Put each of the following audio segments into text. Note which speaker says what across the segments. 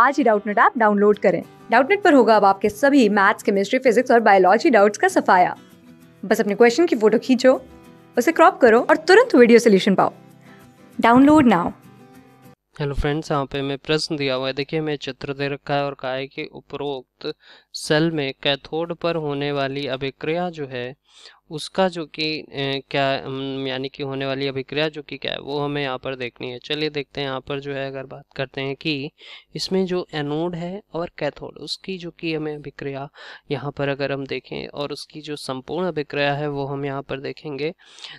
Speaker 1: आज ही Doubtnut app download करें डाउटनेट पर होगा अब आपके सभी मैथ्स केमिस्ट्री फिजिक्स और बायोलॉजी डाउट्स का सफाया बस अपने क्वेश्चन की फोटो खींचो उसे क्रॉप करो और तुरंत वीडियो सोल्यूशन पाओ डाउनलोड नाउ हेलो फ्रेंड्स यहाँ पे मैं प्रश्न दिया हुआ है देखिए मैं चित्र दे रखा है और कहा है कि उपरोक्त सेल में कैथोड पर होने वाली अभिक्रिया जो है उसका जो कि क्या यानी कि होने वाली अभिक्रिया जो कि क्या है वो हमें यहाँ पर देखनी है चलिए देखते हैं यहाँ पर जो है अगर बात करते हैं कि इसमें जो एनोड है और कैथोड उसकी जो कि हमें अभिक्रिया यहाँ पर अगर हम देखें और उसकी जो संपूर्ण अभिक्रिया है वो हम यहाँ पर देखेंगे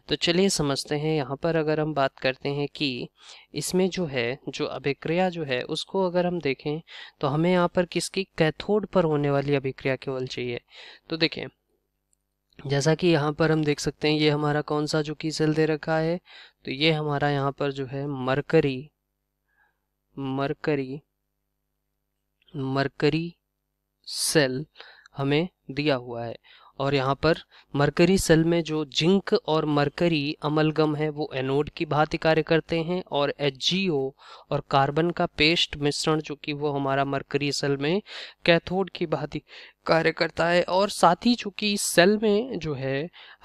Speaker 1: तो चलिए समझते हैं यहाँ पर अगर हम बात करते हैं कि इसमें जो है जो अभिक्रिया जो है उसको अगर हम देखें तो हमें यहाँ पर किसकी कैथोड पर होने वाली लिए अभिक्रिया केवल चाहिए तो देखें जैसा कि यहाँ पर हम देख सकते हैं ये हमारा कौन सा जो की सेल दे रखा है तो ये हमारा यहाँ पर जो है मरकरी मरकरी मरकरी सेल हमें दिया हुआ है और यहाँ पर मरकरी सेल में जो जिंक और मरकरी अमलगम है वो एनोड की भांति कार्य करते हैं और एच और कार्बन का पेस्ट मिश्रण जो कि वो हमारा मरकरी सेल में कैथोड की भांति कार्य करता है और साथ ही चूंकि इस सेल में जो है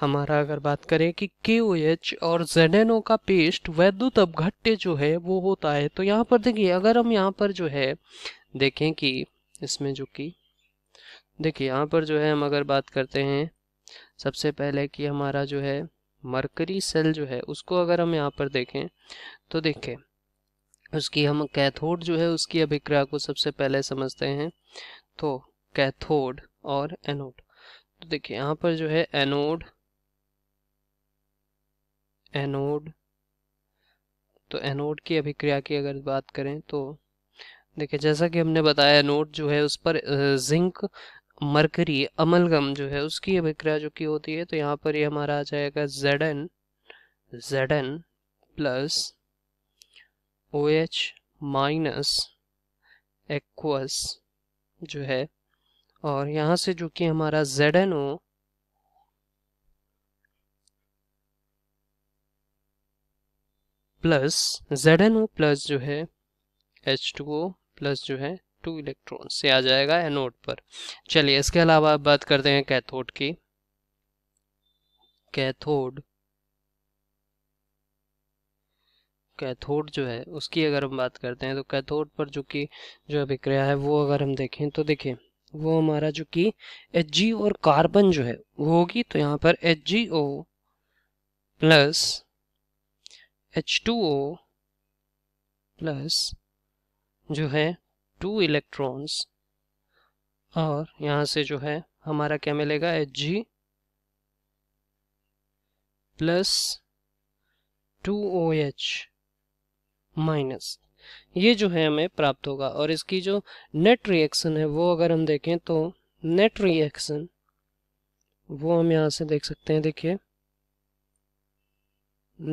Speaker 1: हमारा अगर बात करें कि के और जेडेनो का पेस्ट वैद्युत अपघट्य जो है वो होता है तो यहाँ पर देखिए अगर हम यहाँ पर जो है देखें कि इसमें जो कि देखिए यहाँ पर जो है हम अगर बात करते हैं सबसे पहले कि हमारा जो है मरकरी सेल जो है उसको अगर हम यहाँ पर देखें तो देखें उसकी हम कैथोड जो है उसकी अभिक्रिया को सबसे पहले समझते हैं तो कैथोड और एनोड तो देखिए यहाँ पर जो है एनोड एनोड तो एनोड की अभिक्रिया की अगर बात करें तो देखिए जैसा कि हमने बताया एनोड जो है उस पर जिंक मरकरी अमलगम जो है उसकी अभिक्रिया जो की होती है तो यहाँ पर ये यह हमारा आ जाएगा Z N Z N plus O H minus aqueous जो है और यहाँ से जो कि हमारा Z N O plus Z N O plus जो है एच टू ओ प्लस जो है टू इलेक्ट्रॉन से आ जाएगा एनोड पर चलिए इसके अलावा बात करते हैं कैथोड की कैथोड कैथोड जो है उसकी अगर हम बात करते हैं तो कैथोड पर जो कि जो अभिक्रिया है वो अगर हम देखें तो देखें वो हमारा जो कि एच और कार्बन जो है वो होगी तो यहाँ पर H G O plus H two O plus जो है टू इलेक्ट्रॉन्स और यहाँ से जो है हमारा क्या मिलेगा H G plus two O H minus ये जो है हमें प्राप्त होगा और इसकी जो नेट रिएक्शन है वो अगर हम देखें तो नेट रिएक्शन वो हम यहाँ से देख सकते हैं देखिए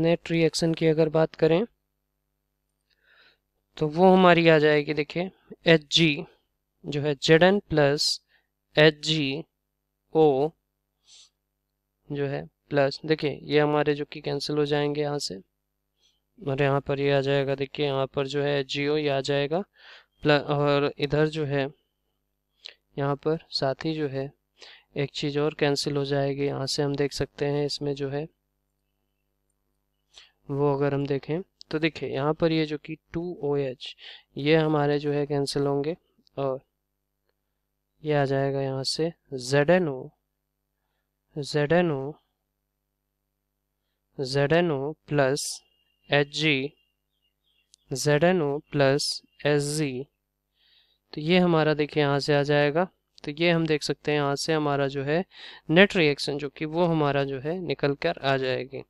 Speaker 1: नेट रिएक्शन की अगर बात करें तो वो हमारी आ जाएगी देखिए एच जी जो है Z N plus H G O जो है प्लस देखिए ये हमारे जो कि कैंसिल हो जाएंगे यहाँ से और यहाँ पर ये यह आ जाएगा देखिए यहाँ पर जो है एच जी ओ ये आ जाएगा प्लस और इधर जो है यहाँ पर साथ ही जो है एक चीज़ और कैंसिल हो जाएगी यहाँ से हम देख सकते हैं इसमें जो है वो अगर हम देखें तो देखिए यहाँ पर ये जो कि टू ओ एच ये हमारे जो है कैंसिल होंगे और ये आ जाएगा यहाँ से Z N O Z N O Z N O plus H G Z N O plus S G तो ये हमारा देखिए यहाँ से आ जाएगा तो ये हम देख सकते हैं यहाँ से हमारा जो है नेट रिएक्शन जो कि वो हमारा जो है निकल कर आ जाएगी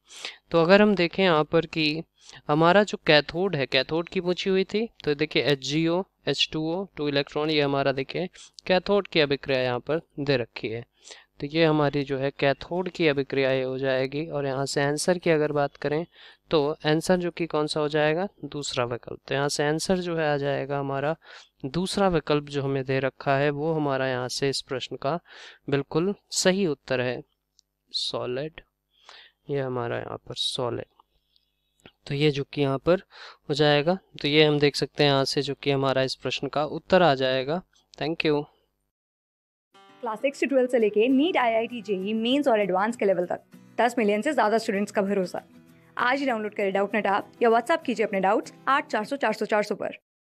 Speaker 1: तो अगर हम देखें यहाँ पर कि हमारा जो कैथोड है कैथोड की पूछी हुई थी तो देखिए H G O H two O two electron ये हमारा देखिए कैथोड की अभिक्रिया यहाँ पर दे रखी है तो ये हमारी जो है कैथोड की अभिक्रिया ये हो जाएगी और यहाँ से आंसर की अगर बात करें तो आंसर जो कि कौन सा हो जाएगा दूसरा विकल्प तो यहाँ से आंसर जो है आ जाएगा हमारा दूसरा विकल्प जो हमें दे रखा है वो हमारा यहाँ से इस प्रश्न का बिल्कुल सही उत्तर है सॉलिड ये यह हमारा यहाँ पर सॉलिड तो ये जो कि यहाँ पर हो जाएगा तो ये हम देख सकते हैं यहाँ से जो कि हमारा इस प्रश्न का उत्तर आ जाएगा thank you class six twelfth से लेके NEET I I T JEE mains और एडवांस के लेवल तक दस मिलियन से ज़्यादा स्टूडेंट्स का भरोसा आज ही डाउनलोड करें डाउट नेट आप या व्हाट्सअप कीजिए अपने डाउट्स आठ चार सौ चार सौ चार सौ पर